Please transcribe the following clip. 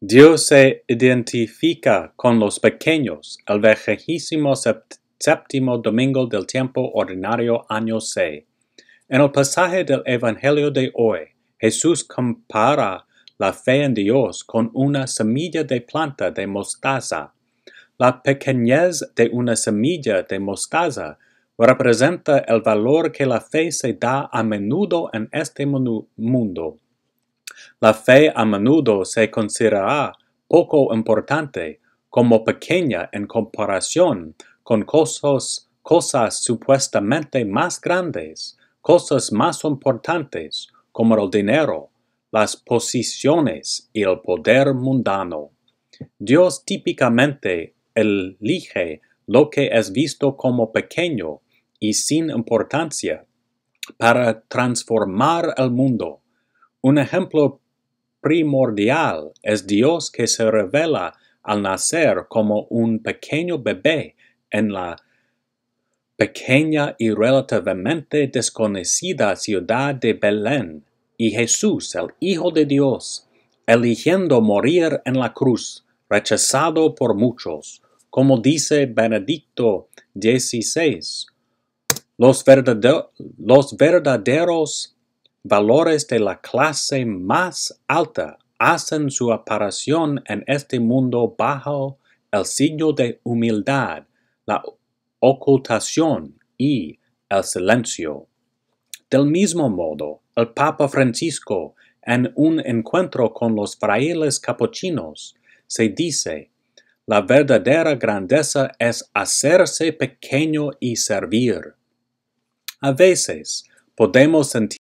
Dios se identifica con los pequeños el vejejísimo séptimo domingo del tiempo ordinario año C. En el pasaje del Evangelio de hoy, Jesús compara la fe en Dios con una semilla de planta de mostaza. La pequeñez de una semilla de mostaza representa el valor que la fe se da a menudo en este mundo la fe a menudo se considera poco importante, como pequeña en comparación con cosas, cosas supuestamente más grandes, cosas más importantes, como el dinero, las posiciones y el poder mundano. Dios típicamente elige lo que es visto como pequeño y sin importancia para transformar el mundo. Un ejemplo primordial es Dios que se revela al nacer como un pequeño bebé en la pequeña y relativamente desconocida ciudad de Belén, y Jesús, el Hijo de Dios, eligiendo morir en la cruz, rechazado por muchos, como dice Benedicto XVI. Los, los verdaderos valores de la clase más alta hacen su aparición en este mundo bajo el signo de humildad, la ocultación y el silencio. Del mismo modo, el Papa Francisco, en un encuentro con los frailes capuchinos, se dice, la verdadera grandeza es hacerse pequeño y servir. A veces podemos sentir